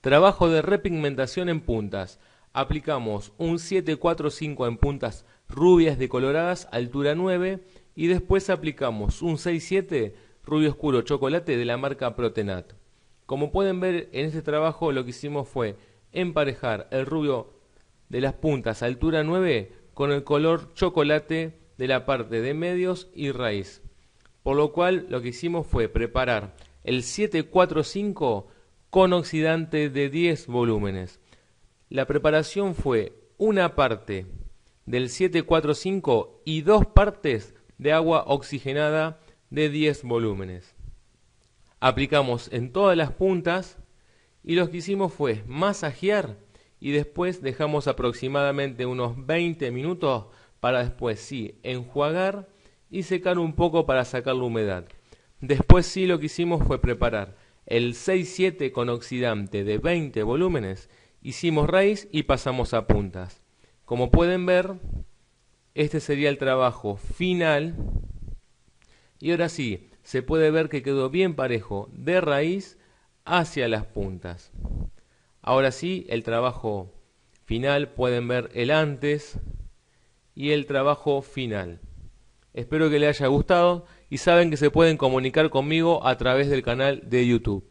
Trabajo de repigmentación en puntas. Aplicamos un 745 en puntas rubias decoloradas, altura 9, y después aplicamos un 67 rubio oscuro chocolate de la marca Protenat. Como pueden ver en este trabajo lo que hicimos fue emparejar el rubio de las puntas altura 9 con el color chocolate de la parte de medios y raíz. Por lo cual lo que hicimos fue preparar el 745 con oxidante de 10 volúmenes. La preparación fue una parte del 745 y dos partes de agua oxigenada de 10 volúmenes. Aplicamos en todas las puntas y lo que hicimos fue masajear y después dejamos aproximadamente unos 20 minutos para después sí enjuagar y secar un poco para sacar la humedad. Después sí lo que hicimos fue preparar el 6-7 con oxidante de 20 volúmenes, hicimos raíz y pasamos a puntas. Como pueden ver, este sería el trabajo final. Y ahora sí, se puede ver que quedó bien parejo de raíz hacia las puntas. Ahora sí, el trabajo final, pueden ver el antes y el trabajo final. Espero que les haya gustado y saben que se pueden comunicar conmigo a través del canal de YouTube.